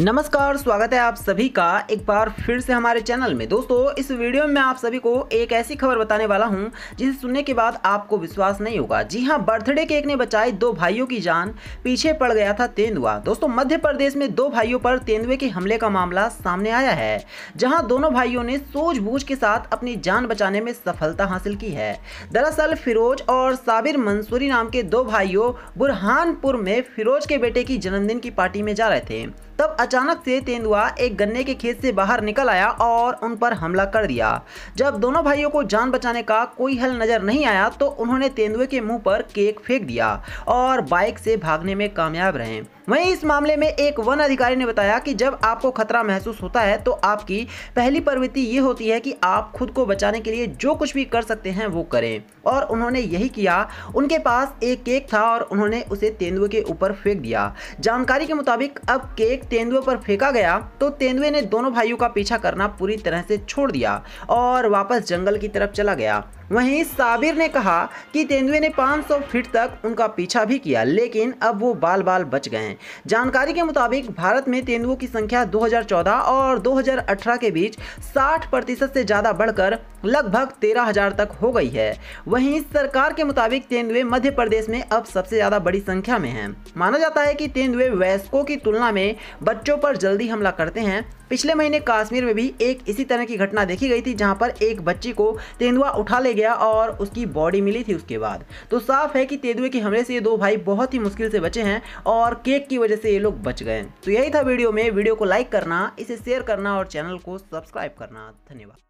नमस्कार स्वागत है आप सभी का एक बार फिर से हमारे चैनल में दोस्तों इस वीडियो में आप सभी को एक ऐसी खबर बताने वाला हूं जिसे सुनने के बाद आपको विश्वास नहीं होगा जी हां बर्थडे केक ने बचाई दो भाइयों की जान पीछे पड़ गया था तेंदुआ दोस्तों मध्य प्रदेश में दो भाइयों पर तेंदुए के हमले का मामला सामने आया है जहाँ दोनों भाइयों ने सूझबूझ के साथ अपनी जान बचाने में सफलता हासिल की है दरअसल फिरोज और साबिर मंसूरी नाम के दो भाइयों बुरहानपुर में फिरोज के बेटे की जन्मदिन की पार्टी में जा रहे थे तब अचानक से तेंदुआ एक गन्ने के खेत से बाहर निकल आया और उन पर हमला कर दिया जब दोनों भाइयों को जान बचाने का कोई हल नज़र नहीं आया तो उन्होंने तेंदुए के मुंह पर केक फेंक दिया और बाइक से भागने में कामयाब रहे वहीं इस मामले में एक वन अधिकारी ने बताया कि जब आपको खतरा महसूस होता है तो आपकी पहली प्रवृत्ति ये होती है कि आप खुद को बचाने के लिए जो कुछ भी कर सकते हैं वो करें और उन्होंने यही किया उनके पास एक केक था और उन्होंने उसे तेंदुए के ऊपर फेंक दिया जानकारी के मुताबिक अब केक तेंदुए पर फेंका गया तो तेंदुए ने दोनों भाइयों का पीछा करना पूरी तरह से छोड़ दिया और वापस जंगल की तरफ चला गया वहीं साबिर ने कहा कि तेंदुए ने 500 फीट तक उनका पीछा भी किया लेकिन अब वो बाल बाल बच गए हैं जानकारी के मुताबिक भारत में तेंदुओं की संख्या 2014 और 2018 के बीच 60 प्रतिशत से ज़्यादा बढ़कर लगभग 13,000 तक हो गई है वहीं सरकार के मुताबिक तेंदुए मध्य प्रदेश में अब सबसे ज़्यादा बड़ी संख्या में हैं माना जाता है कि तेंदुए वयस्कों की तुलना में बच्चों पर जल्दी हमला करते हैं पिछले महीने काश्मीर में भी एक इसी तरह की घटना देखी गई थी जहाँ पर एक बच्ची को तेंदुआ उठा ले गया और उसकी बॉडी मिली थी उसके बाद तो साफ है कि तेंदुए के हमले से ये दो भाई बहुत ही मुश्किल से बचे हैं और केक की वजह से ये लोग बच गए तो यही था वीडियो में वीडियो को लाइक करना इसे शेयर करना और चैनल को सब्सक्राइब करना धन्यवाद